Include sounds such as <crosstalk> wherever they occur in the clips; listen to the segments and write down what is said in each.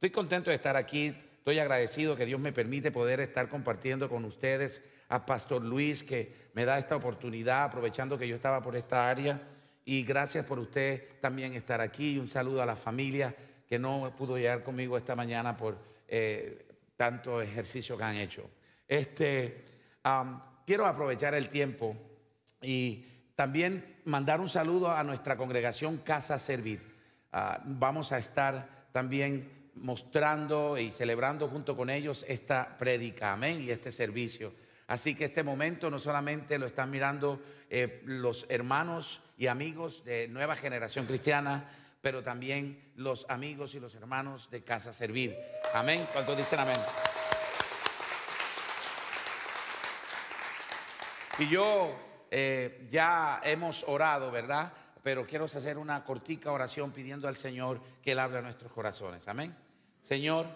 Estoy contento de estar aquí, estoy agradecido que Dios me permite poder estar compartiendo con ustedes a Pastor Luis que me da esta oportunidad aprovechando que yo estaba por esta área y gracias por usted también estar aquí y un saludo a la familia que no pudo llegar conmigo esta mañana por eh, tanto ejercicio que han hecho. Este, quiero aprovechar el tiempo y también mandar un saludo a nuestra congregación Casa Servir. Ah, vamos a estar también mostrando y celebrando junto con ellos esta prédica, amén, y este servicio. Así que este momento no solamente lo están mirando eh, los hermanos y amigos de Nueva Generación Cristiana, pero también los amigos y los hermanos de Casa Servir. Amén. cuando dicen amén? Y yo eh, ya hemos orado, ¿verdad? Pero quiero hacer una cortica oración pidiendo al Señor que Él hable a nuestros corazones. Amén. Señor,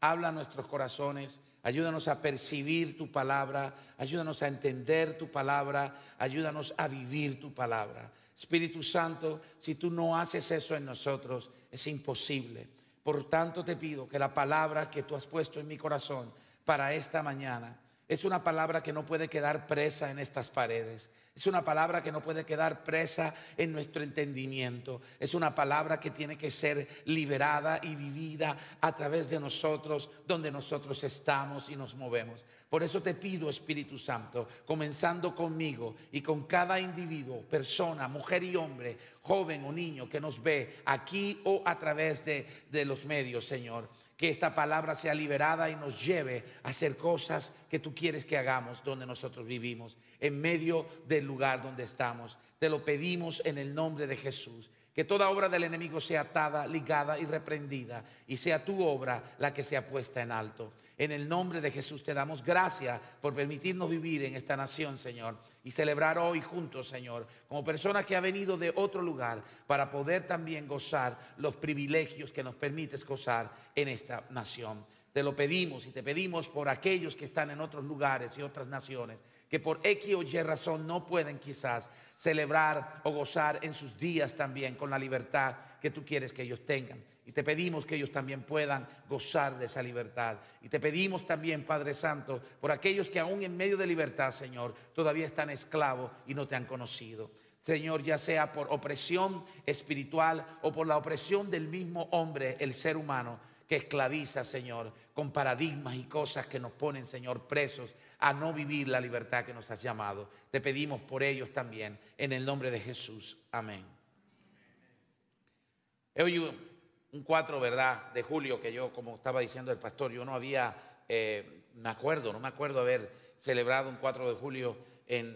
habla nuestros corazones, ayúdanos a percibir tu palabra, ayúdanos a entender tu palabra, ayúdanos a vivir tu palabra. Espíritu Santo, si tú no haces eso en nosotros, es imposible. Por tanto, te pido que la palabra que tú has puesto en mi corazón para esta mañana, es una palabra que no puede quedar presa en estas paredes. Es una palabra que no puede quedar presa en nuestro entendimiento. Es una palabra que tiene que ser liberada y vivida a través de nosotros, donde nosotros estamos y nos movemos. Por eso te pido, Espíritu Santo, comenzando conmigo y con cada individuo, persona, mujer y hombre, joven o niño que nos ve aquí o a través de, los medios, Señor que esta palabra sea liberada y nos lleve a hacer cosas que tú quieres que hagamos donde nosotros vivimos, en medio del lugar donde estamos. Te lo pedimos en el nombre de Jesús. Que toda obra del enemigo sea atada, ligada y reprendida, y sea tu obra la que sea puesta en alto. En el nombre de Jesús te damos gracias por permitirnos vivir en esta nación, Señor, y celebrar hoy juntos, Señor, como personas que ha venido de otro lugar para poder también gozar los privilegios que nos permites gozar en esta nación. Te lo pedimos y te pedimos por aquellos que están en otros lugares y otras naciones, que por X o Y razón no pueden quizás celebrar o gozar en sus días también con la libertad que tú quieres que ellos tengan. Y te pedimos que ellos también puedan gozar de esa libertad. Y te pedimos también, Padre Santo, por aquellos que aún en medio de libertad, Señor, todavía están esclavos y no te han conocido. Señor, ya sea por opresión espiritual o por la opresión del mismo hombre, el ser humano, que esclaviza, Señor, con paradigmas y cosas que nos ponen, Señor, presos a no vivir la libertad que nos has llamado. Te pedimos por ellos también, en el nombre de Jesús. Amén un 4, ¿verdad?, de julio, que yo, como estaba diciendo el pastor, yo no había, eh, me acuerdo, no me acuerdo haber celebrado un 4 de julio de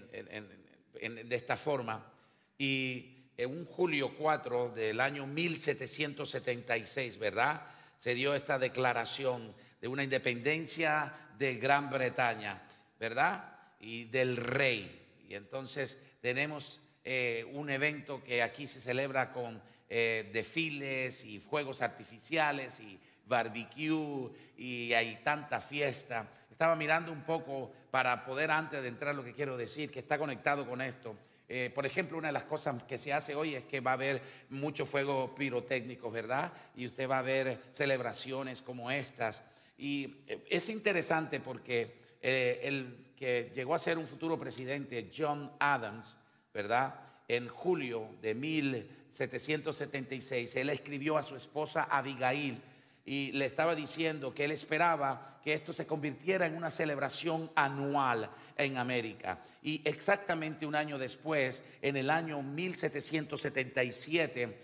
esta forma. Y en eh, un julio 4 del año 1776, ¿verdad?, se dio esta declaración de una independencia de Gran Bretaña, ¿verdad? Y del rey. Y entonces tenemos eh, un evento que aquí se celebra con eh, desfiles y juegos artificiales y barbecue y hay tanta fiesta. Estaba mirando un poco para poder antes de entrar lo que quiero decir, que está conectado con esto. Eh, por ejemplo, una de las cosas que se hace hoy es que va a haber mucho fuego pirotécnico, ¿verdad? Y usted va a ver celebraciones como estas. Y eh, es interesante porque el que llegó a ser un futuro presidente, John Adams, ¿verdad? En julio de mil... 776, él escribió a su esposa Abigail y le estaba diciendo que él esperaba que esto se convirtiera en una celebración anual en América. Y exactamente un año después, en el año 1777,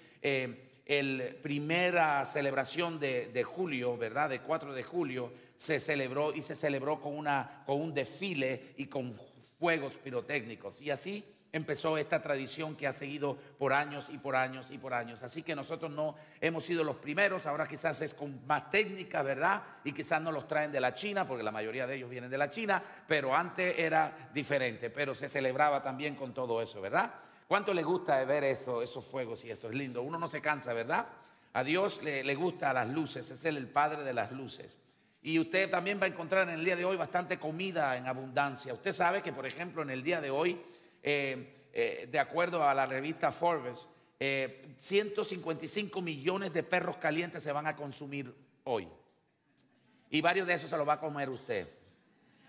la primera celebración de, julio, ¿verdad? De 4 de julio, se celebró y se celebró con, una, con un desfile y con fuegos pirotécnicos. Y así empezó esta tradición que ha seguido por años y por años y por años. Así que nosotros no hemos sido los primeros, ahora quizás es con más técnica, ¿verdad? Y quizás no los traen de la China, porque la mayoría de ellos vienen de la China, pero antes era diferente, pero se celebraba también con todo eso, ¿verdad? ¿Cuánto le gusta ver eso, esos fuegos y esto? Es lindo, uno no se cansa, ¿verdad? A Dios le, le gusta las luces, es Él el Padre de las luces. Y usted también va a encontrar en el día de hoy bastante comida en abundancia. Usted sabe que, por ejemplo, en el día de hoy eh, eh, de acuerdo a la revista Forbes, 155 eh, millones de perros calientes se van a consumir hoy. Y varios de esos se los va a comer usted.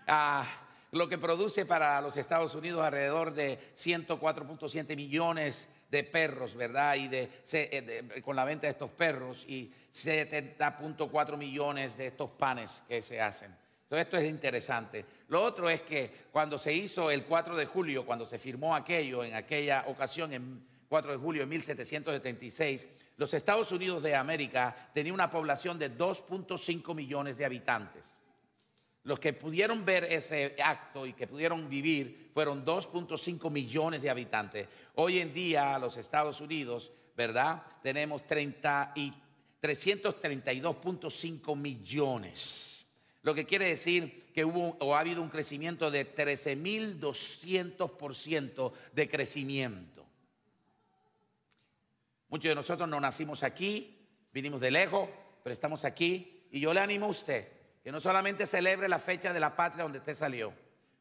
Ah, lo que produce para los Estados Unidos alrededor de 104.7 millones de perros, ¿verdad? Y de, con la venta de estos perros y 70.4 millones de estos panes que se hacen. Entonces esto es interesante. Lo otro es que cuando se hizo el 4 de julio, cuando se firmó aquello en aquella ocasión, en 4 de julio de 1776, los Estados Unidos de América tenían una población de 2.5 millones de habitantes. Los que pudieron ver ese acto y que pudieron vivir fueron 2.5 millones de habitantes. Hoy en día los Estados Unidos, ¿verdad? Tenemos 332.5 millones. Lo que quiere decir que hubo o ha habido un crecimiento de 13.200% de crecimiento. Muchos de nosotros no nacimos aquí, vinimos de lejos, pero estamos aquí. Y yo le animo a usted que no solamente celebre la fecha de la patria donde usted salió,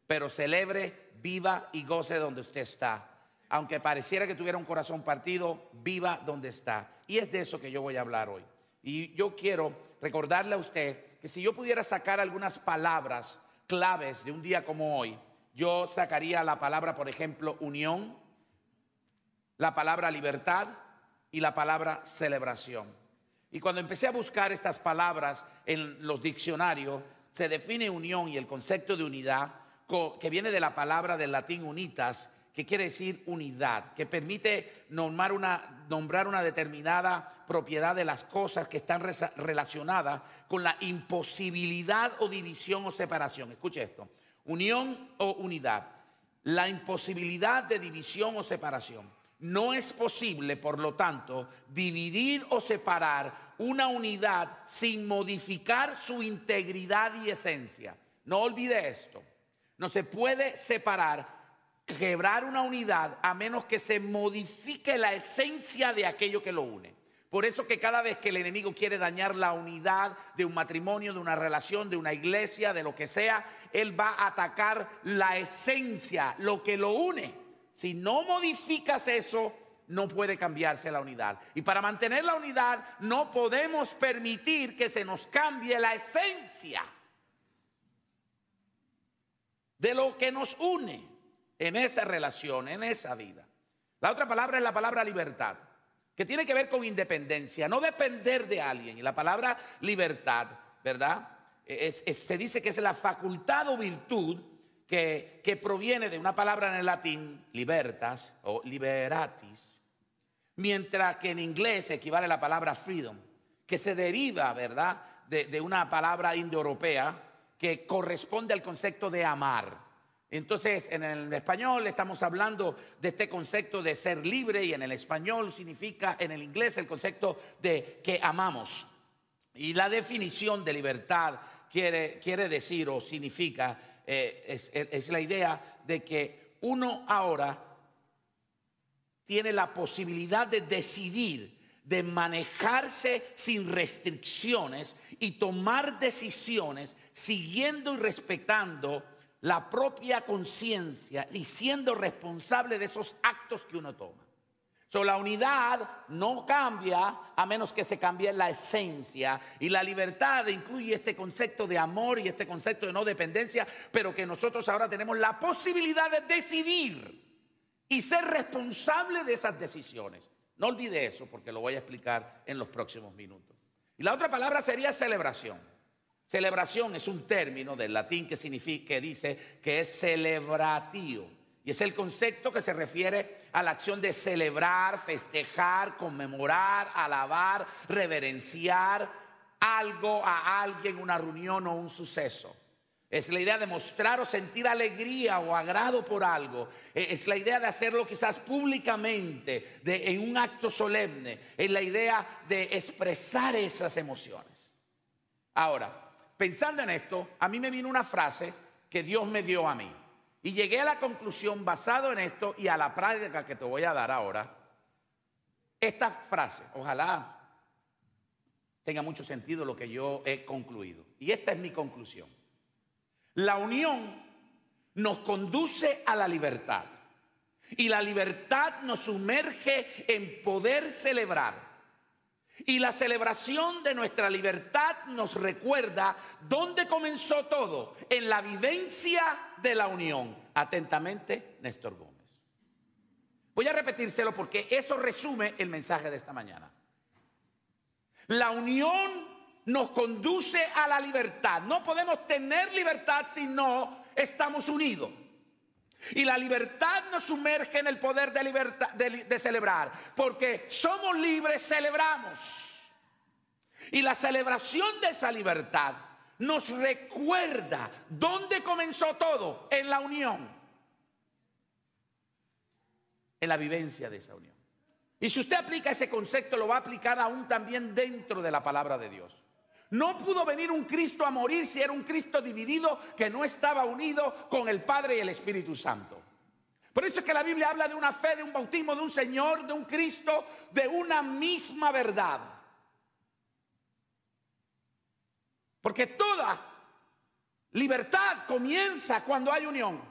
pero celebre, viva y goce donde usted está. Aunque pareciera que tuviera un corazón partido, viva donde está. Y es de eso que yo voy a hablar hoy. Y yo quiero recordarle a usted que si yo pudiera sacar algunas palabras claves de un día como hoy, yo sacaría la palabra, por ejemplo, unión, la palabra libertad y la palabra celebración. Y cuando empecé a buscar estas palabras en los diccionarios, se define unión y el concepto de unidad que viene de la palabra del latín unitas, que quiere decir unidad, que permite nombrar una, nombrar una determinada propiedad de las cosas que están relacionadas con la imposibilidad o división o separación. Escuche esto, unión o unidad, la imposibilidad de división o separación. No es posible, por lo tanto, dividir o separar una unidad sin modificar su integridad y esencia. No olvide esto. No se puede separar quebrar una unidad a menos que se modifique la esencia de aquello que lo une. Por eso que cada vez que el enemigo quiere dañar la unidad de un matrimonio, de una relación, de una iglesia, de lo que sea, él va a atacar la esencia, lo que lo une. Si no modificas eso, no puede cambiarse la unidad. Y para mantener la unidad no podemos permitir que se nos cambie la esencia de lo que nos une en esa relación, en esa vida. La otra palabra es la palabra libertad, que tiene que ver con independencia, no depender de alguien. Y la palabra libertad, ¿verdad? E, se dice que es la facultad o virtud que, proviene de una palabra en el latín, libertas o liberatis, mientras que en inglés equivale a la palabra freedom, que se deriva, ¿verdad?, de, de una palabra indoeuropea que corresponde al concepto de amar. Entonces, en el español estamos hablando de este concepto de ser libre y en el español significa, en el inglés, el concepto de que amamos. Y la definición de libertad quiere, quiere decir o significa, eh, es, es la idea de que uno ahora tiene la posibilidad de decidir, de manejarse sin restricciones y tomar decisiones siguiendo y respetando la propia conciencia y siendo responsable de esos actos que uno toma. So, la unidad no cambia a menos que se cambie la esencia. Y la libertad incluye este concepto de amor y este concepto de no dependencia, pero que nosotros ahora tenemos la posibilidad de decidir y ser responsable de esas decisiones. No olvide eso porque lo voy a explicar en los próximos minutos. Y la otra palabra sería celebración. Celebración es un término del latín que significa, dice que es celebrativo Y es el concepto que se refiere a la acción de celebrar, festejar, conmemorar, alabar, reverenciar algo a alguien, una reunión o un suceso. Es la idea de mostrar o sentir alegría o agrado por algo. E-, es la idea de hacerlo quizás públicamente, de, en un acto solemne. Es la idea de expresar esas emociones. Ahora, Pensando en esto, a mí me vino una frase que Dios me dio a mí. Y llegué a la conclusión basado en esto y a la práctica que te voy a dar ahora. Esta frase, ojalá tenga mucho sentido lo que yo he concluido. Y esta es mi conclusión. La unión nos conduce a la libertad. Y la libertad nos sumerge en poder celebrar y la celebración de nuestra libertad nos recuerda dónde comenzó todo, en la vivencia de la unión. Atentamente, Néstor Gómez. Voy a repetírselo porque eso resume el mensaje de esta mañana. La unión nos conduce a la libertad. No podemos tener libertad si no estamos unidos. Y la libertad nos sumerge en el poder de, libertad, de, celebrar, porque somos libres, celebramos. Y la celebración de esa libertad nos recuerda dónde comenzó todo, en la unión, en la vivencia de esa unión. Y si usted aplica ese concepto, lo va a aplicar aún también dentro de la palabra de Dios. No pudo venir un Cristo a morir si era un Cristo dividido que no estaba unido con el Padre y el Espíritu Santo. Por eso es que la Biblia habla de una fe, de un bautismo, de un Señor, de un Cristo, de una misma verdad. Porque toda libertad comienza cuando hay unión.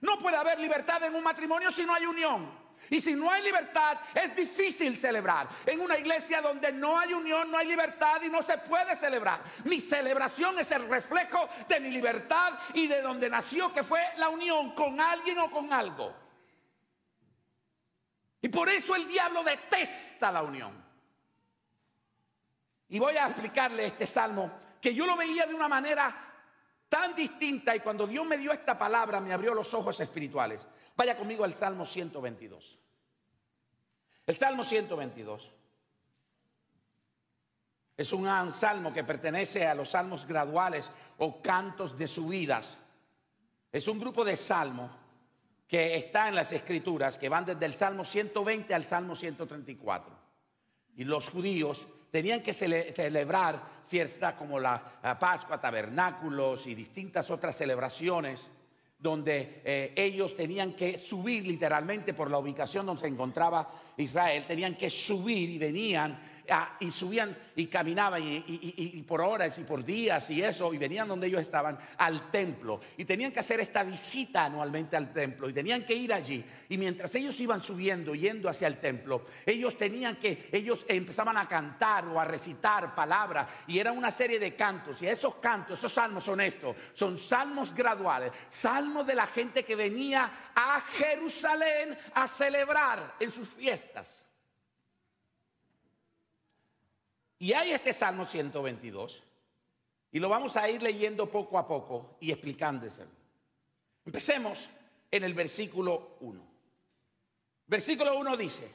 No puede haber libertad en un matrimonio si no hay unión. Y si no hay libertad, es difícil celebrar. En una iglesia donde no hay unión, no hay libertad y no se puede celebrar. Mi celebración es el reflejo de mi libertad y de donde nació, que fue la unión con alguien o con algo. Y por eso el diablo detesta la unión. Y voy a explicarle este salmo que yo lo veía de una manera tan distinta y cuando Dios me dio esta palabra me abrió los ojos espirituales. Vaya conmigo al Salmo 122. El Salmo 122 es un salmo que pertenece a los salmos graduales o cantos de subidas. Es un grupo de salmos que está en las escrituras, que van desde el Salmo 120 al Salmo 134. Y los judíos tenían que celebrar fiestas como la Pascua, tabernáculos y distintas otras celebraciones donde eh, ellos tenían que subir literalmente por la ubicación donde se encontraba Israel, tenían que subir y venían Ah, y subían y caminaban y, por horas y por días y eso, y venían donde ellos estaban al templo. Y tenían que hacer esta visita anualmente al templo y tenían que ir allí. Y mientras ellos iban subiendo, yendo hacia el templo, ellos tenían que, ellos empezaban a cantar o a recitar palabras y era una serie de cantos. Y esos cantos, esos salmos son estos, son salmos graduales, salmos de la gente que venía a Jerusalén a celebrar en sus fiestas. Y hay este Salmo 122, y lo vamos a ir leyendo poco a poco y explicándoselo. Empecemos en el versículo 1. Versículo 1 dice,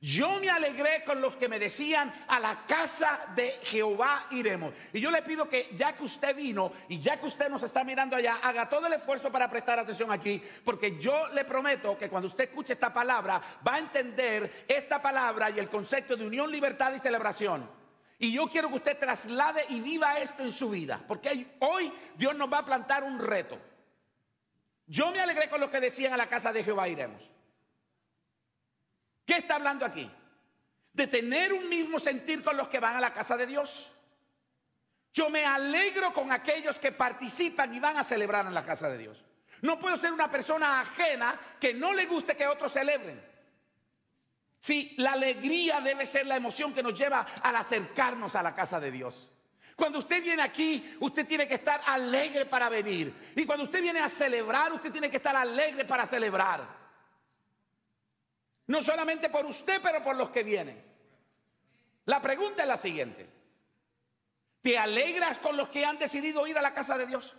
yo me alegré con los que me decían, a la casa de Jehová iremos. Y yo le pido que ya que usted vino y ya que usted nos está mirando allá, haga todo el esfuerzo para prestar atención aquí, porque yo le prometo que cuando usted escuche esta palabra, va a entender esta palabra y el concepto de unión, libertad y celebración. Y yo quiero que usted traslade y viva esto en su vida, porque hoy Dios nos va a plantar un reto. Yo me alegré con los que decían a la casa de Jehová iremos. ¿Qué está hablando aquí? De tener un mismo sentir con los que van a la casa de Dios. Yo me alegro con aquellos que participan y van a celebrar en la casa de Dios. No puedo ser una persona ajena que no le guste que otros celebren. Si la alegría debe ser la emoción que nos lleva al acercarnos a la casa de Dios. Cuando usted viene aquí, usted tiene que estar alegre para venir. Y cuando usted viene a celebrar, usted tiene que estar alegre para celebrar. No solamente por usted, pero por los que vienen. La pregunta es la siguiente. ¿Te alegras con los que han decidido ir a la casa de Dios?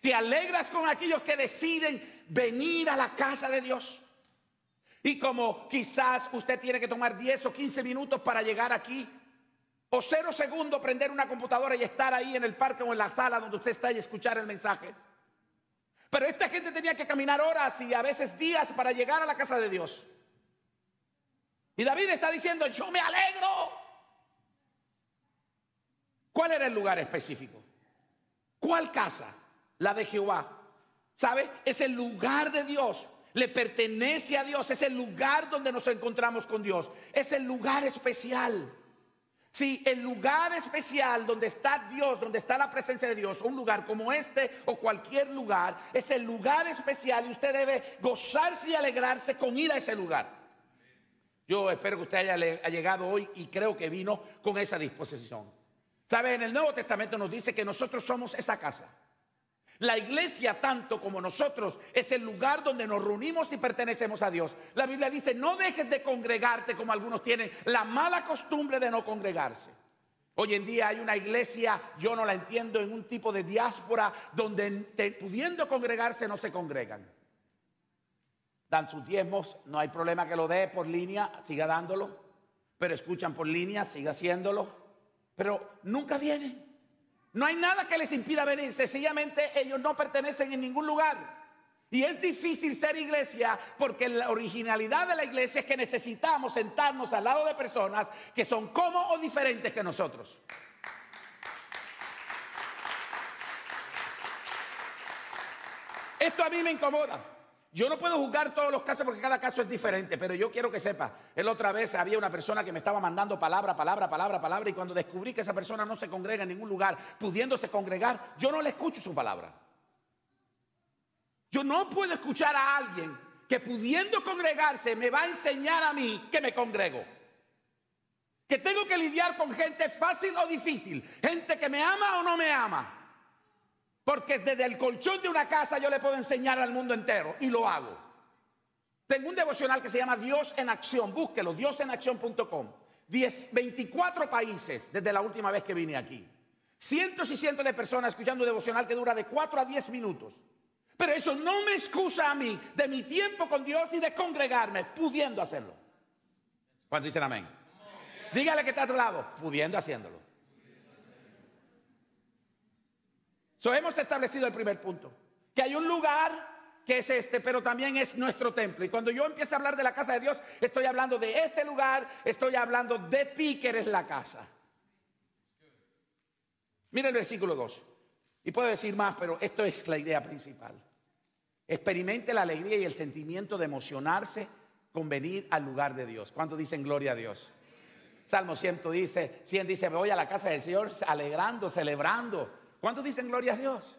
¿Te alegras con aquellos que deciden venir a la casa de Dios? Y como quizás usted tiene que tomar 10 o 15 minutos para llegar aquí, o cero segundos prender una computadora y estar ahí en el parque o en la sala donde usted está y escuchar el mensaje. Pero esta gente tenía que caminar horas y a veces días para llegar a la casa de Dios. Y David está diciendo, yo me alegro. ¿Cuál era el lugar específico? ¿Cuál casa? La de Jehová. ¿Sabe? Es el lugar de Dios le pertenece a Dios, es el lugar donde nos encontramos con Dios, es el lugar especial. si el lugar especial donde está Dios, donde está la presencia de Dios, un lugar como este o cualquier lugar, es el lugar especial y usted debe gozarse y alegrarse con ir a ese lugar. Yo espero que usted haya llegado hoy y creo que vino con esa disposición. ¿Sabe? En el Nuevo Testamento nos dice que nosotros somos esa casa. La iglesia, tanto como nosotros, es el lugar donde nos reunimos y pertenecemos a Dios. La Biblia dice, no dejes de congregarte como algunos tienen la mala costumbre de no congregarse. Hoy en día hay una iglesia, yo no la entiendo, en un tipo de diáspora donde pudiendo congregarse no se congregan. Dan sus diezmos, no hay problema que lo dé por línea, siga dándolo. Pero escuchan por línea, siga haciéndolo. Pero nunca vienen. No hay nada que les impida venir, sencillamente ellos no pertenecen en ningún lugar. Y es difícil ser iglesia porque la originalidad de la iglesia es que necesitamos sentarnos al lado de personas que son como o diferentes que nosotros. Esto a mí me incomoda. Yo no puedo juzgar todos los casos porque cada caso es diferente, pero yo quiero que sepa, el otra vez había una persona que me estaba mandando palabra, palabra, palabra, palabra, y cuando descubrí que esa persona no se congrega en ningún lugar, pudiéndose congregar, yo no le escucho su palabra. Yo no puedo escuchar a alguien que pudiendo congregarse me va a enseñar a mí que me congrego. Que tengo que lidiar con gente fácil o difícil, gente que me ama o no me ama. Porque desde el colchón de una casa yo le puedo enseñar al mundo entero y lo hago. Tengo un devocional que se llama Dios en Acción, búsquelo, diosenacción.com. 24 países desde la última vez que vine aquí. Cientos y cientos de personas escuchando un devocional que dura de 4 a 10 minutos. Pero eso no me excusa a mí de mi tiempo con Dios y de congregarme, pudiendo hacerlo. Cuando dicen amén? Dígale que está a otro lado, pudiendo haciéndolo. hemos establecido el primer punto, que hay un lugar que es este, pero también es nuestro templo. Y cuando yo empiezo a hablar de la casa de Dios, estoy hablando de este lugar, estoy hablando de ti que eres la casa. Mira el versículo 2. Y puedo decir más, pero esto es la idea principal. Experimente la alegría y el sentimiento de emocionarse con venir al lugar de Dios. ¿Cuántos dicen gloria a Dios? Salmo 100 dice, 100 dice, me voy a la casa del Señor alegrando, celebrando ¿Cuántos dicen gloria a Dios?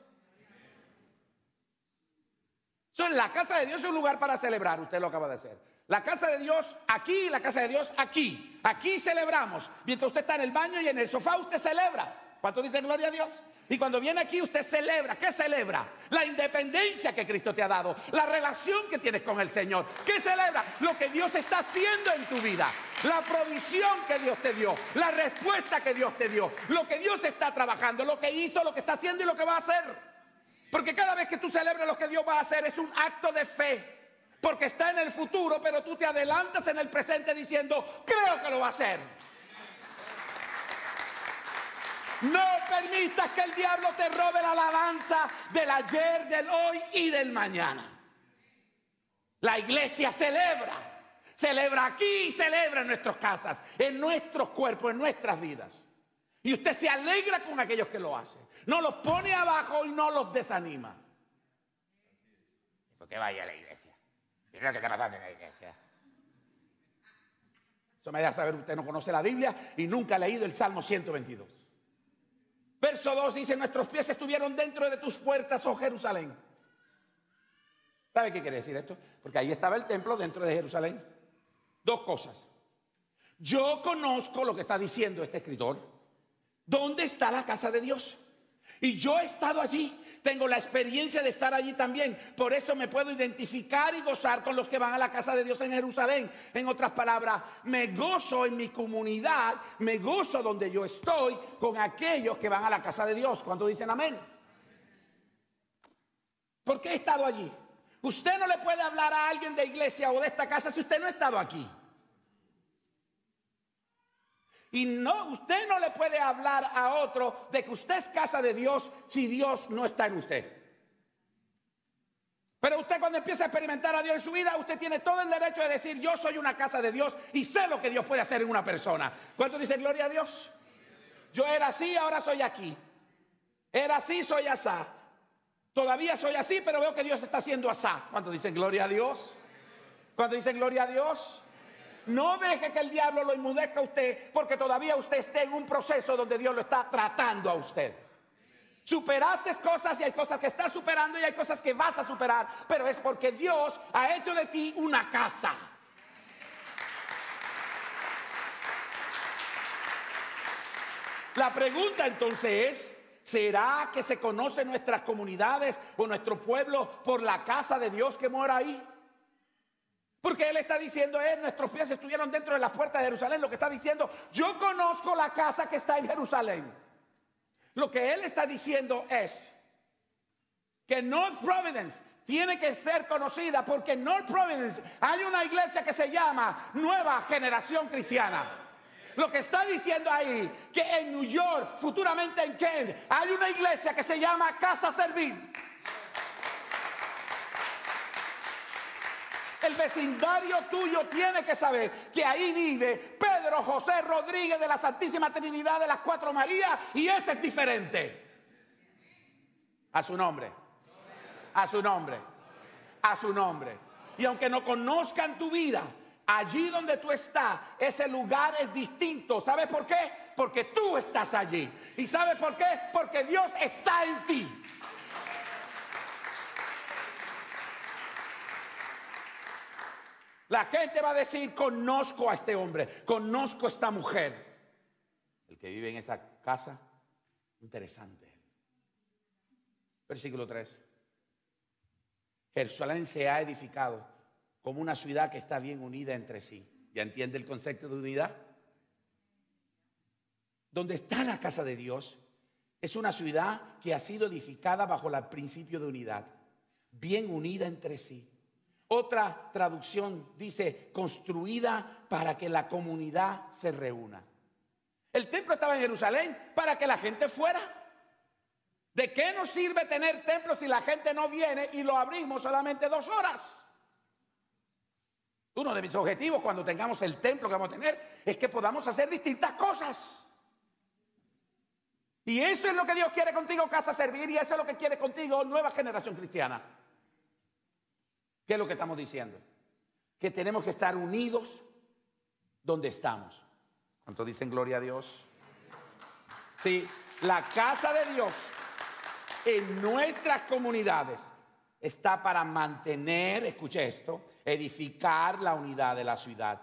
la casa de Dios es un lugar para celebrar, usted lo acaba de hacer. La casa de Dios aquí, la casa de Dios aquí. Aquí celebramos. Mientras usted está en el baño y en el sofá, usted celebra. ¿Cuántos dicen gloria a Dios? Y cuando viene aquí usted celebra. ¿Qué celebra? La independencia que Cristo te ha dado, la relación que tienes con el Señor. ¿Qué celebra? Lo que Dios está haciendo en tu vida la provisión que Dios te dio, la respuesta que Dios te dio, lo que Dios está trabajando, lo que hizo, lo que está haciendo y lo que va a hacer. Porque cada vez que tú celebras lo que Dios va a hacer es un acto de fe. Porque está en el futuro, pero tú te adelantas en el presente diciendo, creo que lo va a hacer. No permitas que el diablo te robe la alabanza del ayer, del hoy y del mañana. La iglesia celebra celebra aquí y celebra en nuestras casas, en nuestros cuerpos, en nuestras vidas. Y usted se alegra con aquellos que lo hacen. No los pone abajo y no los desanima. ¿Por qué vaya a la iglesia. Mira lo que está en la iglesia. Eso me deja saber, usted no conoce la Biblia y nunca ha leído el Salmo 122. Verso 2 dice, nuestros pies estuvieron dentro de tus puertas, oh Jerusalén. ¿Sabe qué quiere decir esto? Porque ahí estaba el templo dentro de Jerusalén. Dos cosas. Yo conozco lo que está diciendo este escritor. ¿Dónde está la casa de Dios? Y yo he estado allí. Tengo la experiencia de estar allí también. Por eso me puedo identificar y gozar con los que van a la casa de Dios en Jerusalén. En otras palabras, me gozo en mi comunidad, me gozo donde yo estoy con aquellos que van a la casa de Dios. cuando dicen amén? ¿Por qué he estado allí. Usted no le puede hablar a alguien de iglesia o de esta casa si usted no ha estado aquí. Y no, usted no le puede hablar a otro de que usted es casa de Dios si Dios no está en usted. Pero usted cuando empieza a experimentar a Dios en su vida, usted tiene todo el derecho de decir, yo soy una casa de Dios y sé lo que Dios puede hacer en una persona. ¿Cuánto dice gloria a Dios? Yo era así, ahora soy aquí. Era así, soy asá. Todavía soy así, pero veo que Dios está haciendo asá. ¿Cuánto dicen gloria a Dios? ¿Cuánto dicen gloria a Dios? No deje que el diablo lo inmudezca a usted porque todavía usted esté en un proceso donde Dios lo está tratando a usted. Superaste cosas y hay cosas que estás superando y hay cosas que vas a superar, pero es porque Dios ha hecho de ti una casa. La pregunta entonces es, ¿será que se conocen nuestras comunidades o nuestro pueblo por la casa de Dios que mora ahí? Porque él está diciendo, es eh, nuestros pies estuvieron dentro de las puertas de Jerusalén. Lo que está diciendo, yo conozco la casa que está en Jerusalén. Lo que él está diciendo es que North Providence tiene que ser conocida porque en North Providence hay una iglesia que se llama Nueva Generación Cristiana. Lo que está diciendo ahí, que en New York, futuramente en Kent, hay una iglesia que se llama Casa Servir. El vecindario tuyo tiene que saber que ahí vive Pedro José Rodríguez de la Santísima Trinidad de las Cuatro Marías y ese es diferente. A su nombre. A su nombre. A su nombre. Y aunque no conozcan tu vida, allí donde tú estás, ese lugar es distinto. ¿Sabes por qué? Porque tú estás allí. ¿Y sabes por qué? Porque Dios está en ti. La gente va a decir, conozco a este hombre, conozco a esta mujer. El que vive en esa casa, interesante. Versículo 3. Jerusalén se ha edificado como una ciudad que está bien unida entre sí. ¿Ya entiende el concepto de unidad? Donde está la casa de Dios es una ciudad que ha sido edificada bajo el principio de unidad, bien unida entre sí. Otra traducción dice, construida para que la comunidad se reúna. El templo estaba en Jerusalén para que la gente fuera. ¿De qué nos sirve tener templo si la gente no viene y lo abrimos solamente dos horas? Uno de mis objetivos cuando tengamos el templo que vamos a tener es que podamos hacer distintas cosas. Y eso es lo que Dios quiere contigo, casa servir, y eso es lo que quiere contigo, nueva generación cristiana. ¿Qué es lo que estamos diciendo? Que tenemos que estar unidos donde estamos. ¿Cuánto dicen gloria a Dios? Sí, la casa de Dios en nuestras comunidades está para mantener, escuche esto, edificar la unidad de la ciudad.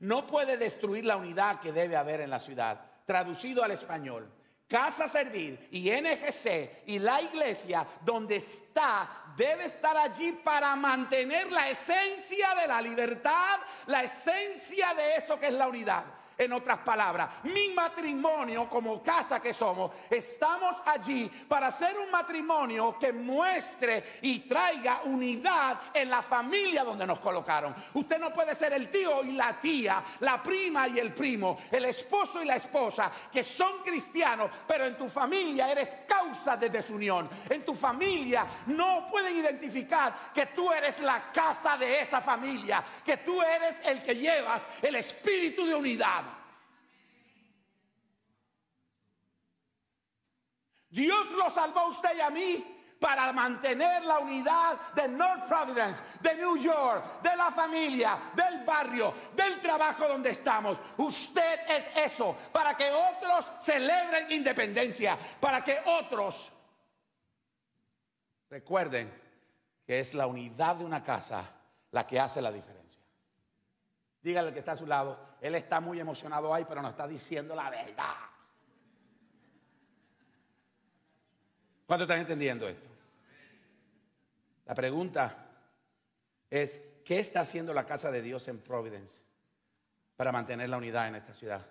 No puede destruir la unidad que debe haber en la ciudad. Traducido al español, Casa Servir y NGC y la iglesia donde está debe estar allí para mantener la esencia de la libertad, la esencia de eso que es la unidad. En otras palabras, mi matrimonio como casa que somos, estamos allí para hacer un matrimonio que muestre y traiga unidad en la familia donde nos colocaron. Usted no puede ser el tío y la tía, la prima y el primo, el esposo y la esposa, que son cristianos, pero en tu familia eres causa de desunión. En tu familia no pueden identificar que tú eres la casa de esa familia, que tú eres el que llevas el espíritu de unidad. Dios lo salvó a usted y a mí para mantener la unidad de North Providence, de New York, de la familia, del barrio, del trabajo donde estamos. Usted es eso, para que otros celebren independencia, para que otros recuerden que es la unidad de una casa la que hace la diferencia. Dígale al que está a su lado, él está muy emocionado ahí, pero no está diciendo la verdad. ¿Cuánto están entendiendo esto? La pregunta es, ¿qué está haciendo la casa de Dios en Providence para mantener la unidad en esta ciudad?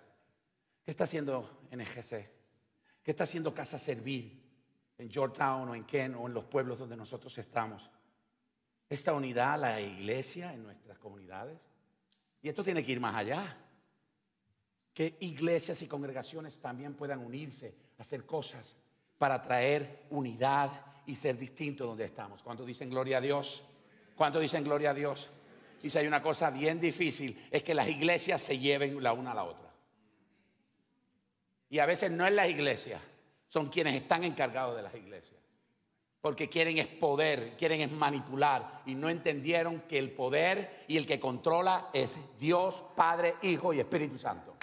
¿Qué está haciendo en NGC? ¿Qué está haciendo Casa Servir en Georgetown o en Kent o en los pueblos donde nosotros estamos? Esta unidad, la iglesia en nuestras comunidades. Y esto tiene que ir más allá. Que iglesias y congregaciones también puedan unirse, hacer cosas para traer unidad y ser distinto donde estamos. ¿Cuántos dicen gloria a Dios? ¿Cuántos dicen gloria a Dios? Y si hay una cosa bien difícil, es que las iglesias se lleven la una a la otra. Y a veces no es las iglesias, son quienes están encargados de las iglesias. Porque quieren es poder, quieren es manipular. Y no entendieron que el poder y el que controla es Dios, Padre, Hijo y Espíritu Santo.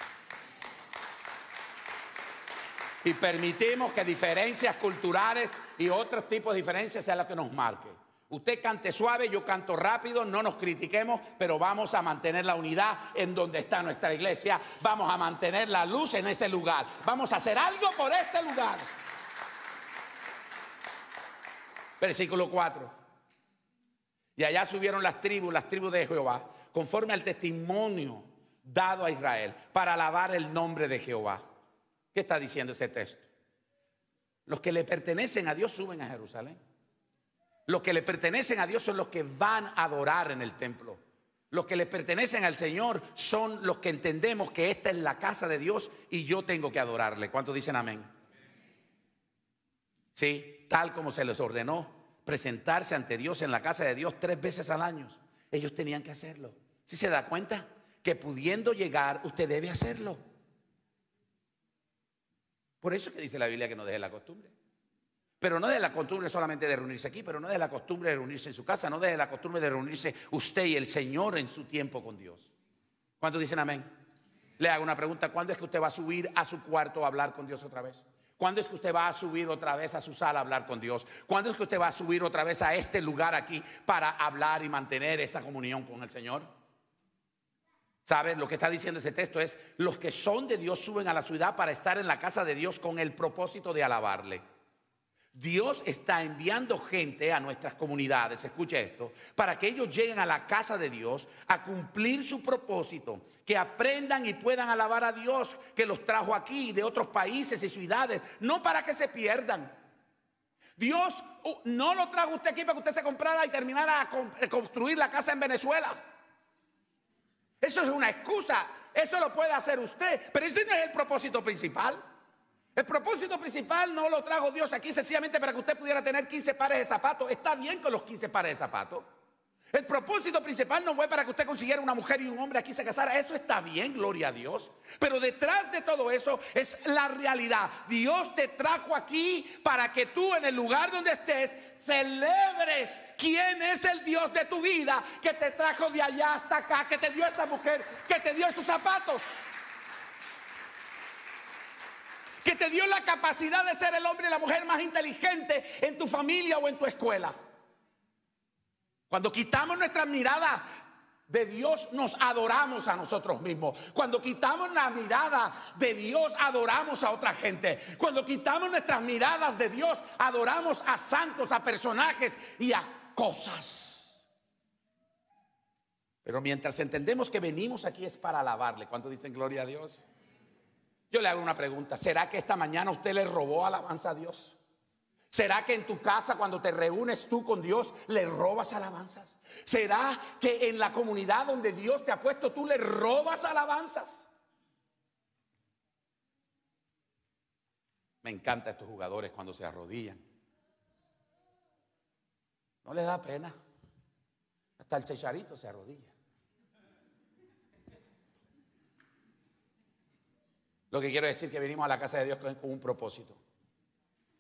y permitimos que diferencias culturales y otros tipos de diferencias sean las que nos marquen. Usted cante suave, yo canto rápido, no nos critiquemos, pero vamos a mantener la unidad en donde está nuestra iglesia, vamos a mantener la luz en ese lugar, vamos a hacer algo por este lugar. Versículo 4. Y allá subieron las tribus, las tribus de Jehová, conforme al testimonio dado a Israel, para alabar el nombre de Jehová. ¿Qué está diciendo ese texto? Los que le pertenecen a Dios suben a Jerusalén. Los que le pertenecen a Dios son los que van a adorar en el templo. Los que le pertenecen al Señor son los que entendemos que esta es la casa de Dios y yo tengo que adorarle. ¿Cuántos dicen amén? Sí, tal como se les ordenó presentarse ante Dios en la casa de Dios tres veces al año. Ellos tenían que hacerlo. Si ¿Sí se da cuenta que pudiendo llegar, usted debe hacerlo. Por eso es que dice la Biblia que no deje la costumbre. Pero no de la costumbre solamente de reunirse aquí, pero no de la costumbre de reunirse en su casa, no de la costumbre de reunirse usted y el Señor en su tiempo con Dios. ¿Cuántos dicen amén? Le hago una pregunta, ¿cuándo es que usted va a subir a su cuarto a hablar con Dios otra vez? ¿Cuándo es que usted va a subir otra vez a su sala a hablar con Dios? ¿Cuándo es que usted va a subir otra vez a este lugar aquí para hablar y mantener esa comunión con el Señor? Saben Lo que está diciendo ese texto es, los que son de Dios suben a la ciudad para estar en la casa de Dios con el propósito de alabarle. Dios está enviando gente a nuestras comunidades, escuche esto, para que ellos lleguen a la casa de Dios a cumplir su propósito, que aprendan y puedan alabar a Dios que los trajo aquí de otros países y ciudades, no para que se pierdan. Dios uh, no lo trajo usted aquí para que usted se comprara y terminara a eh, construir la casa en Venezuela. Eso es una excusa. Eso lo puede hacer usted. Pero ese no es el propósito principal. El propósito principal no lo trajo Dios aquí sencillamente para que usted pudiera tener 15 pares de zapatos. Está bien con los 15 pares de zapatos. El propósito principal no fue para que usted consiguiera una mujer y un hombre aquí se casara. Eso está bien, gloria a Dios. Pero detrás de todo eso es la realidad. Dios te trajo aquí para que tú en el lugar donde estés celebres quién es el Dios de tu vida que te trajo de allá hasta acá, que te dio esa mujer, que te dio esos zapatos. Que te dio la capacidad de ser el hombre y la mujer más inteligente en tu familia o en tu escuela. Cuando quitamos nuestra mirada de Dios nos adoramos a nosotros mismos. Cuando quitamos la mirada de Dios, adoramos a otra gente. Cuando quitamos nuestras miradas de Dios, adoramos a santos, a personajes y a cosas. Pero mientras entendemos que venimos aquí es para alabarle, ¿cuánto dicen gloria a Dios? Yo le hago una pregunta, ¿será que esta mañana usted le robó alabanza a Dios? ¿Será que en tu casa cuando te reúnes tú con Dios le robas alabanzas? ¿Será que en la comunidad donde Dios te ha puesto tú le robas alabanzas? Me encanta estos jugadores cuando se arrodillan. No les da pena. Hasta el checharito se arrodilla. Lo que quiero decir es que vinimos a la casa de Dios con un propósito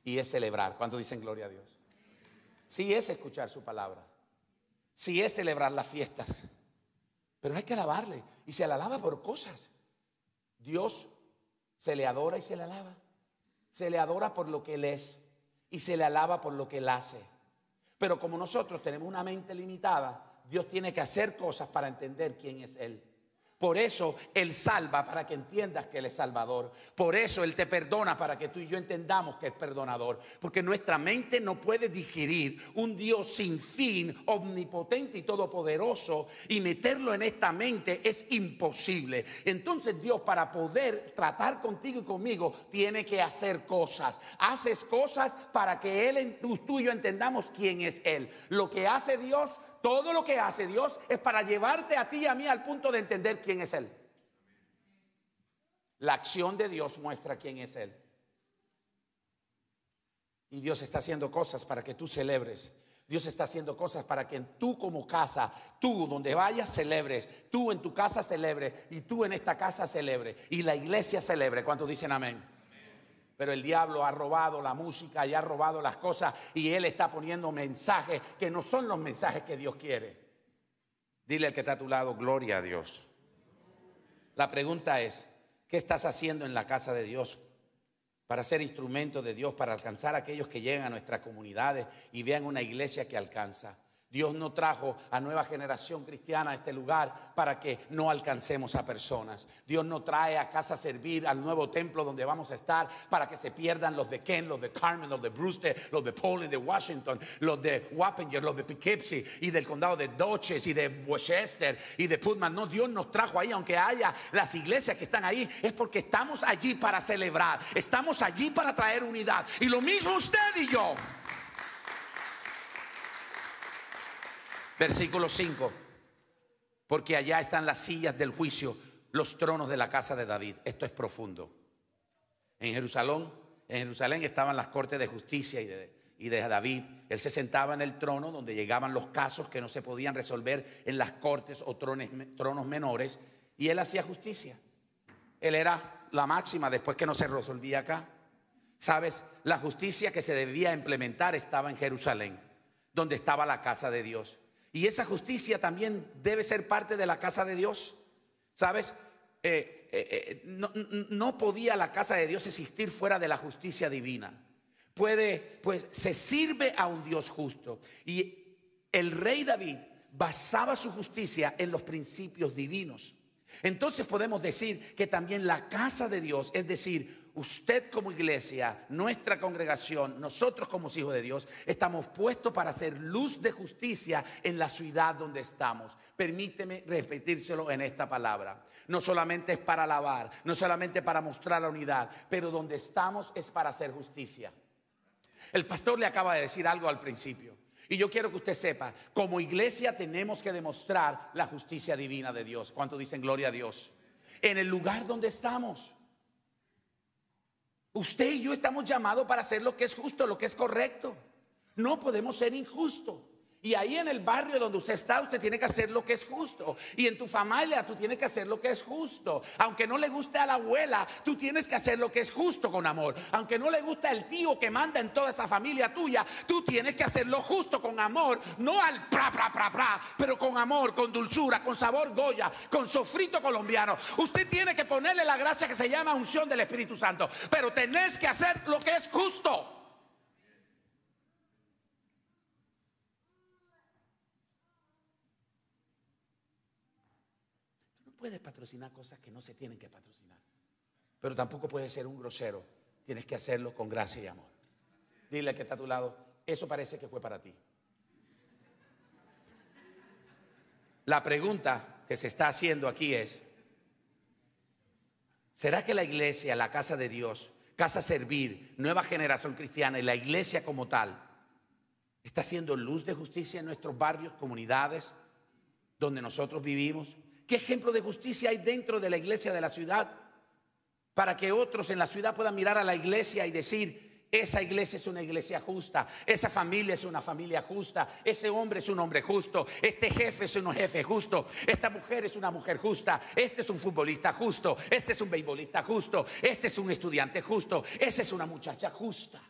y es celebrar. cuando dicen gloria a Dios? Sí es escuchar su palabra. Sí es celebrar las fiestas. Pero hay que alabarle. Y se le alaba por cosas. Dios se le adora y se le alaba. Se le adora por lo que Él es y se le alaba por lo que Él hace. Pero como nosotros tenemos una mente limitada, Dios tiene que hacer cosas para entender quién es Él. Por eso Él salva para que entiendas que Él es salvador. Por eso Él te perdona para que tú y yo entendamos que es perdonador. Porque nuestra mente no puede digerir un Dios sin fin, omnipotente y todopoderoso. Y meterlo en esta mente es imposible. Entonces Dios para poder tratar contigo y conmigo tiene que hacer cosas. Haces cosas para que Él, tú, tú y yo entendamos quién es Él. Lo que hace Dios todo lo que hace Dios es para llevarte a ti y a mí al punto de entender quién es Él. La acción de Dios muestra quién es Él. Y Dios está haciendo cosas para que tú celebres. Dios está haciendo cosas para que tú como casa, tú donde vayas celebres, tú en tu casa celebres y tú en esta casa celebres y la iglesia celebre. ¿Cuántos dicen amén? Pero el diablo ha robado la música y ha robado las cosas y él está poniendo mensajes que no son los mensajes que Dios quiere. Dile al que está a tu lado, gloria a Dios. La pregunta es, ¿qué estás haciendo en la casa de Dios? Para ser instrumento de Dios, para alcanzar a aquellos que llegan a nuestras comunidades y vean una iglesia que alcanza. Dios no trajo a nueva generación cristiana a este lugar para que no alcancemos a personas. Dios no trae a casa a servir al nuevo templo donde vamos a estar para que se pierdan los de Ken, los de Carmen, los de Brewster, los de Paul y de Washington, los de Wappinger, los de Poughkeepsie y del condado de Doches y de Worcester y de Putman. No, Dios nos trajo ahí, aunque haya las iglesias que están ahí, es porque estamos allí para celebrar, estamos allí para traer unidad. Y lo mismo usted y yo. Versículo 5. Porque allá están las sillas del juicio, los tronos de la casa de David. Esto es profundo. En Jerusalén, en Jerusalén estaban las cortes de justicia y de, David. Él se sentaba en el trono donde llegaban los casos que no se podían resolver en las cortes o tronos menores y él hacía justicia. Él era la máxima después que no se resolvía acá. Sabes, la justicia que se debía implementar estaba en Jerusalén, donde estaba la casa de Dios. Y esa justicia también debe ser parte de la casa de Dios. ¿Sabes? Eh, eh, eh, no, podía la casa de Dios existir fuera de la justicia divina. Puede, pues se sirve a un Dios justo. Y el rey David basaba su justicia en los principios divinos. Entonces podemos decir que también la casa de Dios, es decir, usted como iglesia, nuestra congregación, nosotros como hijos de Dios, estamos puestos para hacer luz de justicia en la ciudad donde estamos. Permíteme repetírselo en esta palabra. No solamente es para alabar, no solamente para mostrar la unidad, pero donde estamos es para hacer justicia. El pastor le acaba de decir algo al principio. Y yo quiero que usted sepa, como iglesia tenemos que demostrar la justicia divina de Dios. ¿Cuánto dicen gloria a Dios? En el lugar donde estamos. Usted y yo estamos llamados para hacer lo que es justo, lo que es correcto. No podemos ser injustos. Y ahí en el barrio donde usted está, usted tiene que hacer lo que es justo. Y en tu familia, tú tienes que hacer lo que es justo. Aunque no le guste a la abuela, tú tienes que hacer lo que es justo con amor. Aunque no le guste al tío que manda en toda esa familia tuya, tú tienes que hacerlo justo con amor. No al pra, pra, pra, pra, pero con amor, con dulzura, con sabor Goya, con sofrito colombiano. Usted tiene que ponerle la gracia que se llama unción del Espíritu Santo. Pero tenés que hacer lo que es justo. puedes patrocinar cosas que no se tienen que patrocinar. Pero tampoco puedes ser un grosero. Tienes que hacerlo con gracia y amor. Dile que está a tu lado, eso parece que fue para ti. La pregunta que se está haciendo aquí es, ¿será que la iglesia, la casa de Dios, casa servir, nueva generación cristiana y la iglesia como tal, está haciendo luz de justicia en nuestros barrios, comunidades, donde nosotros vivimos? ¿Qué ejemplo de justicia hay dentro de la iglesia de la ciudad? Para que otros en la ciudad puedan mirar a la iglesia y decir, esa iglesia es una iglesia justa, esa familia es una familia justa, ese hombre es un hombre justo, este jefe es un jefe justo, esta mujer es una mujer justa, este es un futbolista justo, este es un beisbolista justo, este es un estudiante justo, esa es una muchacha justa.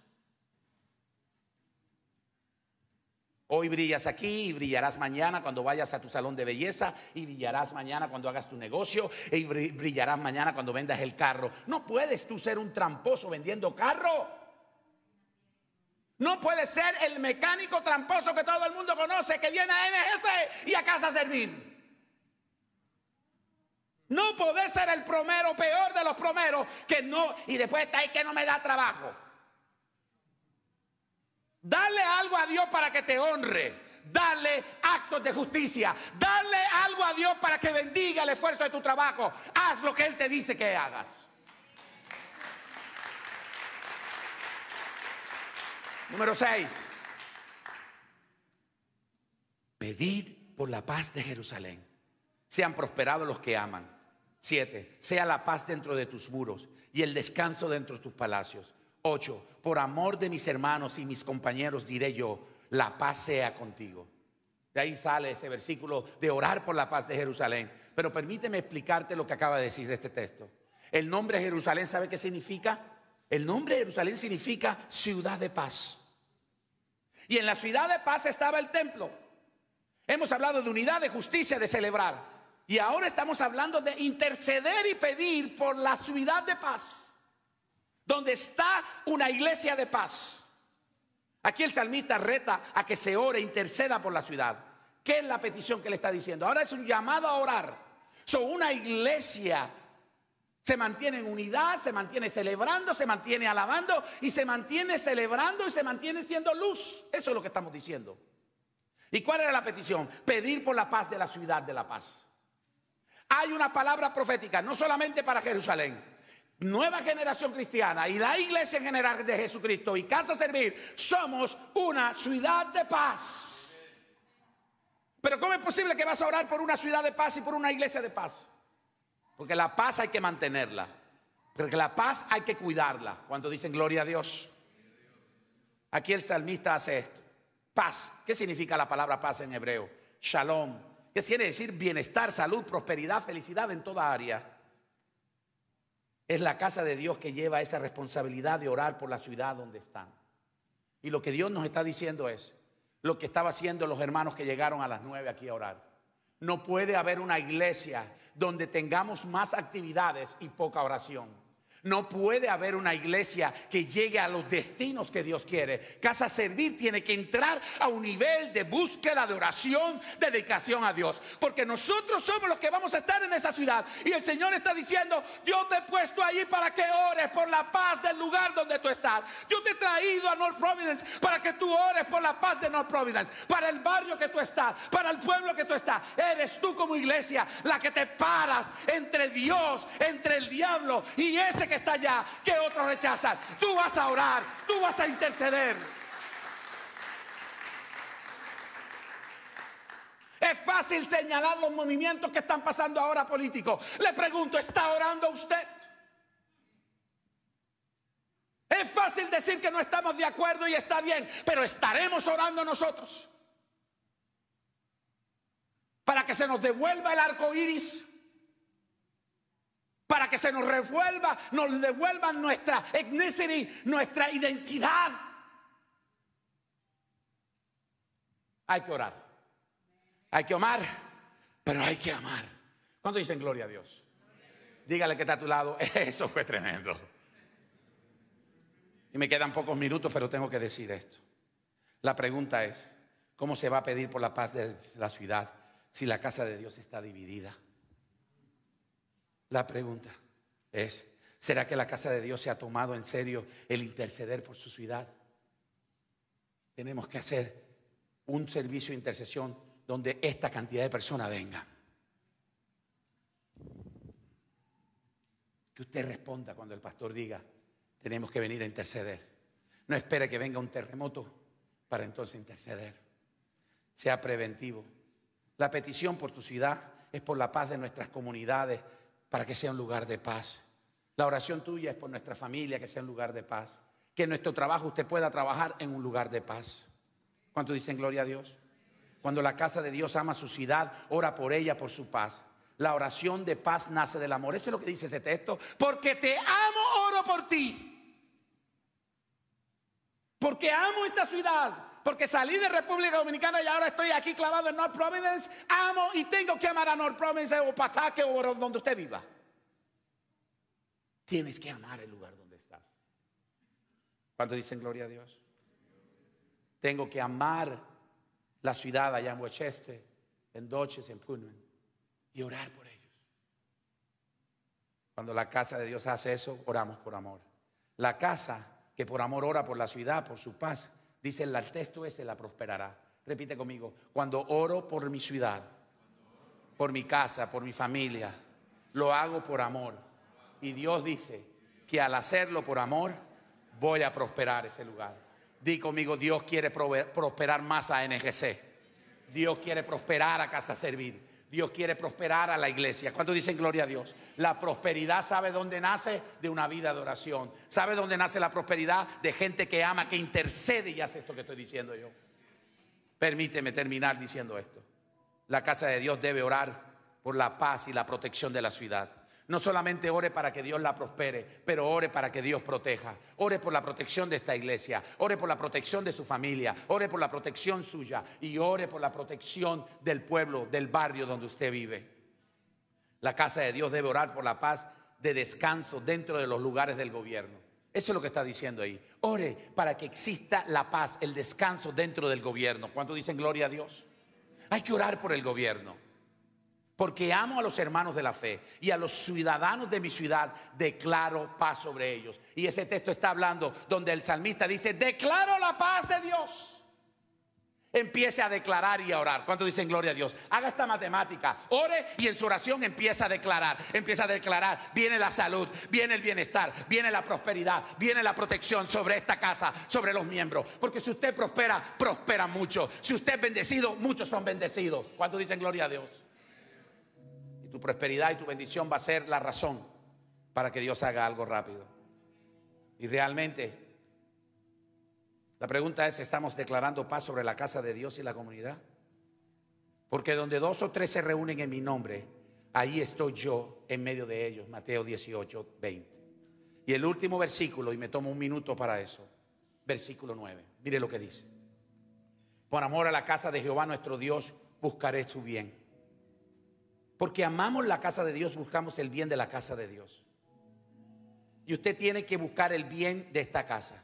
Hoy brillas aquí y brillarás mañana cuando vayas a tu salón de belleza y brillarás mañana cuando hagas tu negocio y brillarás mañana cuando vendas el carro. No puedes tú ser un tramposo vendiendo carro. No puedes ser el mecánico tramposo que todo el mundo conoce que viene a MGC y a casa a servir. No puede ser el promero peor de los promeros que no y después está ahí que no me da trabajo. Dale algo a Dios para que te honre. Dale actos de justicia. Dale algo a Dios para que bendiga el esfuerzo de tu trabajo. Haz lo que Él te dice que hagas. Número 6. Pedid por la paz de Jerusalén. Sean prosperados los que aman. 7. Sea la paz dentro de tus muros y el descanso dentro de tus palacios. 8. Por amor de mis hermanos y mis compañeros diré yo, la paz sea contigo. De ahí sale ese versículo de orar por la paz de Jerusalén. Pero permíteme explicarte lo que acaba de decir este texto. El nombre Jerusalén, ¿sabe qué significa? El nombre Jerusalén significa ciudad de paz. Y en la ciudad de paz estaba el templo. Hemos hablado de unidad, de justicia, de celebrar. Y ahora estamos hablando de interceder y pedir por la ciudad de paz donde está una iglesia de paz. Aquí el salmista reta a que se ore, e interceda por la ciudad. ¿Qué es la petición que le está diciendo? Ahora es un llamado a orar. son una iglesia se mantiene en unidad, se mantiene celebrando, se mantiene alabando y se mantiene celebrando y se mantiene siendo luz. Eso es lo que estamos diciendo. ¿Y cuál era la petición? Pedir por la paz de la ciudad de la paz. Hay una palabra profética, no solamente para Jerusalén, Nueva Generación Cristiana y la Iglesia en general de Jesucristo y Casa Servir somos una ciudad de paz. Pero ¿cómo es posible que vas a orar por una ciudad de paz y por una iglesia de paz? Porque la paz hay que mantenerla. Porque la paz hay que cuidarla. Cuando dicen gloria a Dios. Aquí el salmista hace esto. Paz. ¿Qué significa la palabra paz en hebreo? Shalom. Que quiere decir bienestar, salud, prosperidad, felicidad en toda área. Es la casa de Dios que lleva esa responsabilidad de orar por la ciudad donde están. Y lo que Dios nos está diciendo es lo que estaba haciendo los hermanos que llegaron a las nueve aquí a orar. No puede haber una iglesia donde tengamos más actividades y poca oración. No puede haber una iglesia que llegue a los destinos que Dios quiere. Casa Servir tiene que entrar a un nivel de búsqueda, de oración, dedicación a Dios. Porque nosotros somos los que vamos a estar en esa ciudad. Y el Señor está diciendo, yo te he puesto ahí para que ores por la paz del lugar donde tú estás. Yo te he traído a North Providence para que tú ores por la paz de North Providence. Para el barrio que tú estás, para el pueblo que tú estás. Eres tú como iglesia la que te paras entre Dios, entre el diablo y ese que está allá, que otros rechazan. Tú vas a orar, tú vas a interceder. Es fácil señalar los movimientos que están pasando ahora políticos. Le pregunto, ¿está orando usted? Es fácil decir que no estamos de acuerdo y está bien, pero estaremos orando nosotros para que se nos devuelva el arco iris para que se nos revuelva, nos devuelvan nuestra ethnicity, nuestra identidad. Hay que orar, hay que amar, pero hay que amar. ¿Cuánto dicen gloria a Dios? Dígale que está a tu lado, <laughs> eso fue tremendo. Y me quedan pocos minutos, pero tengo que decir esto. La pregunta es, ¿cómo se va a pedir por la paz de la ciudad si la casa de Dios está dividida? La pregunta es, ¿será que la casa de Dios se ha tomado en serio el interceder por su ciudad? Tenemos que hacer un servicio de intercesión donde esta cantidad de personas venga. Que usted responda cuando el pastor diga, tenemos que venir a interceder. No espere que venga un terremoto para entonces interceder. Sea preventivo. La petición por tu ciudad es por la paz de nuestras comunidades, para que sea un lugar de paz. La oración tuya es por nuestra familia, que sea un lugar de paz. Que nuestro trabajo usted pueda trabajar en un lugar de paz. ¿Cuánto dicen gloria a Dios? Cuando la casa de Dios ama su ciudad, ora por ella, por su paz. La oración de paz nace del amor. Eso es lo que dice ese texto. Porque te amo, oro por ti. Porque amo esta ciudad porque salí de República Dominicana y ahora estoy aquí clavado en North Providence. Amo y tengo que amar a North Providence o Pataque o donde usted viva. Tienes que amar el lugar donde estás. Cuando dicen gloria a Dios? Tengo que amar la ciudad allá en Westchester, en Doches, en Pullman y orar por ellos. Cuando la casa de Dios hace eso, oramos por amor. La casa que por amor ora por la ciudad, por su paz, Dice el texto ese, la prosperará. Repite conmigo, cuando oro por mi ciudad, por mi casa, por mi familia, lo hago por amor. Y Dios dice que al hacerlo por amor, voy a prosperar ese lugar. Di conmigo, Dios quiere prosperar más a NGC. Dios quiere prosperar a Casa Servir. Dios quiere prosperar a la iglesia. cuando dicen gloria a Dios? La prosperidad sabe dónde nace de una vida de oración. ¿Sabe dónde nace la prosperidad? De gente que ama, que intercede y hace esto que estoy diciendo yo. Permíteme terminar diciendo esto. La casa de Dios debe orar por la paz y la protección de la ciudad. No solamente ore para que Dios la prospere, pero ore para que Dios proteja. Ore por la protección de esta iglesia, ore por la protección de su familia, ore por la protección suya y ore por la protección del pueblo, del barrio donde usted vive. La casa de Dios debe orar por la paz de descanso dentro de los lugares del gobierno. Eso es lo que está diciendo ahí. Ore para que exista la paz, el descanso dentro del gobierno. ¿Cuántos dicen gloria a Dios? Hay que orar por el gobierno porque amo a los hermanos de la fe y a los ciudadanos de mi ciudad, declaro paz sobre ellos. Y ese texto está hablando donde el salmista dice, declaro la paz de Dios. Empiece a declarar y a orar. ¿Cuánto dicen gloria a Dios? Haga esta matemática. Ore y en su oración empieza a declarar. Empieza a declarar. Viene la salud, viene el bienestar, viene la prosperidad, viene la protección sobre esta casa, sobre los miembros. Porque si usted prospera, prospera mucho. Si usted es bendecido, muchos son bendecidos. ¿Cuánto dicen gloria a Dios? Tu prosperidad y tu bendición va a ser la razón para que Dios haga algo rápido. Y realmente, la pregunta es, ¿estamos declarando paz sobre la casa de Dios y la comunidad? Porque donde dos o tres se reúnen en mi nombre, ahí estoy yo en medio de ellos, Mateo 18, 20. Y el último versículo, y me tomo un minuto para eso, versículo 9, mire lo que dice. Por amor a la casa de Jehová nuestro Dios, buscaré su bien. Porque amamos la casa de Dios, buscamos el bien de la casa de Dios. Y usted tiene que buscar el bien de esta casa.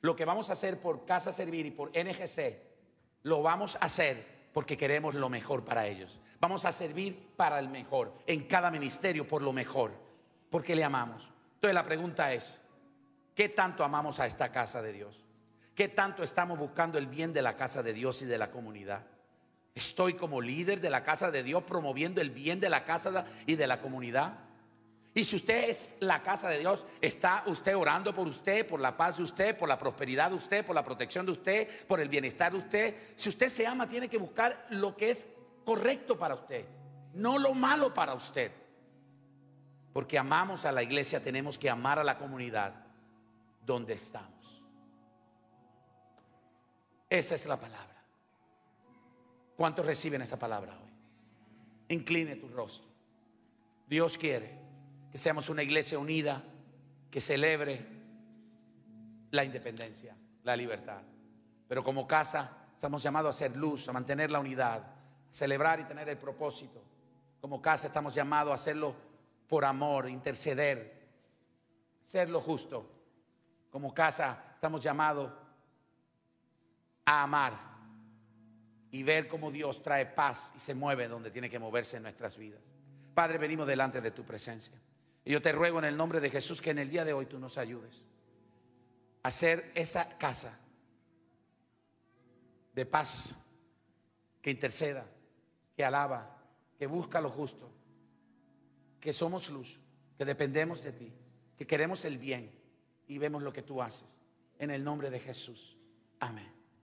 Lo que vamos a hacer por Casa Servir y por NGC, lo vamos a hacer porque queremos lo mejor para ellos. Vamos a servir para el mejor, en cada ministerio por lo mejor, porque le amamos. Entonces la pregunta es, ¿qué tanto amamos a esta casa de Dios? ¿Qué tanto estamos buscando el bien de la casa de Dios y de la comunidad? Estoy como líder de la casa de Dios promoviendo el bien de la casa y de la comunidad. Y si usted es la casa de Dios, está usted orando por usted, por la paz de usted, por la prosperidad de usted, por la protección de usted, por el bienestar de usted. Si usted se ama, tiene que buscar lo que es correcto para usted, no lo malo para usted. Porque amamos a la iglesia, tenemos que amar a la comunidad donde estamos. Esa es la palabra. ¿Cuántos reciben esa palabra hoy? Incline tu rostro. Dios quiere que seamos una iglesia unida que celebre la independencia, la libertad. Pero como casa estamos llamados a ser luz, a mantener la unidad, a celebrar y tener el propósito. Como casa estamos llamados a hacerlo por amor, interceder, ser lo justo. Como casa estamos llamados a amar y ver cómo Dios trae paz y se mueve donde tiene que moverse en nuestras vidas. Padre, venimos delante de tu presencia. Y yo te ruego en el nombre de Jesús que en el día de hoy tú nos ayudes a hacer esa casa de paz que interceda, que alaba, que busca lo justo, que somos luz, que dependemos de ti, que queremos el bien y vemos lo que tú haces. En el nombre de Jesús. Amén.